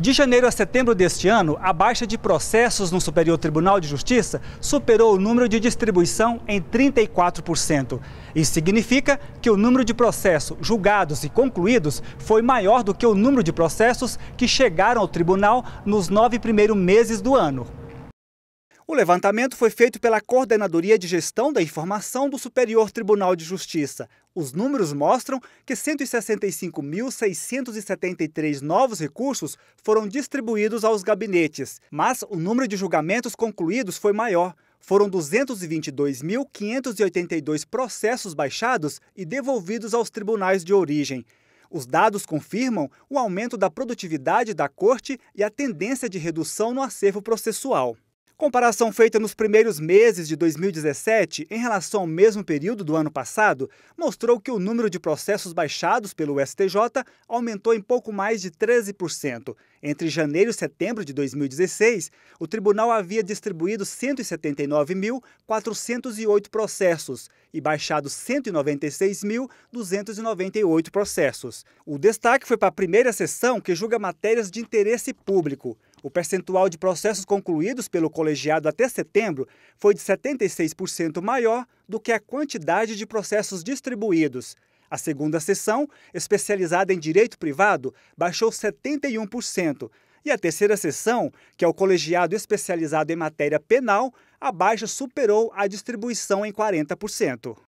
De janeiro a setembro deste ano, a baixa de processos no Superior Tribunal de Justiça superou o número de distribuição em 34%. Isso significa que o número de processos julgados e concluídos foi maior do que o número de processos que chegaram ao tribunal nos nove primeiros meses do ano. O levantamento foi feito pela Coordenadoria de Gestão da Informação do Superior Tribunal de Justiça. Os números mostram que 165.673 novos recursos foram distribuídos aos gabinetes, mas o número de julgamentos concluídos foi maior. Foram 222.582 processos baixados e devolvidos aos tribunais de origem. Os dados confirmam o aumento da produtividade da corte e a tendência de redução no acervo processual. Comparação feita nos primeiros meses de 2017 em relação ao mesmo período do ano passado mostrou que o número de processos baixados pelo STJ aumentou em pouco mais de 13%. Entre janeiro e setembro de 2016, o tribunal havia distribuído 179.408 processos e baixado 196.298 processos. O destaque foi para a primeira sessão que julga matérias de interesse público. O percentual de processos concluídos pelo colegiado até setembro foi de 76% maior do que a quantidade de processos distribuídos. A segunda sessão, especializada em direito privado, baixou 71%. E a terceira sessão, que é o colegiado especializado em matéria penal, a baixa superou a distribuição em 40%.